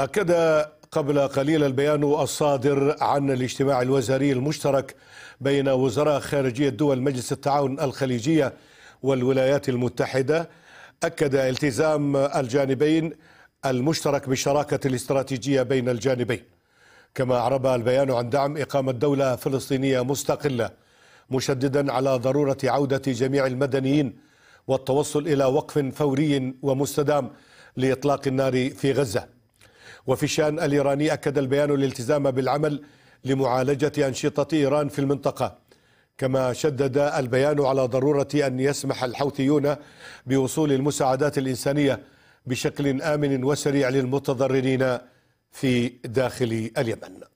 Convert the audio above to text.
أكد قبل قليل البيان الصادر عن الاجتماع الوزاري المشترك بين وزراء خارجية دول مجلس التعاون الخليجية والولايات المتحدة أكد التزام الجانبين المشترك بالشراكة الاستراتيجية بين الجانبين كما أعرب البيان عن دعم إقامة دولة فلسطينية مستقلة مشددا على ضرورة عودة جميع المدنيين والتوصل إلى وقف فوري ومستدام لإطلاق النار في غزة وفي الشأن الإيراني أكد البيان الالتزام بالعمل لمعالجة أنشطة إيران في المنطقة كما شدد البيان على ضرورة أن يسمح الحوثيون بوصول المساعدات الإنسانية بشكل آمن وسريع للمتضررين في داخل اليمن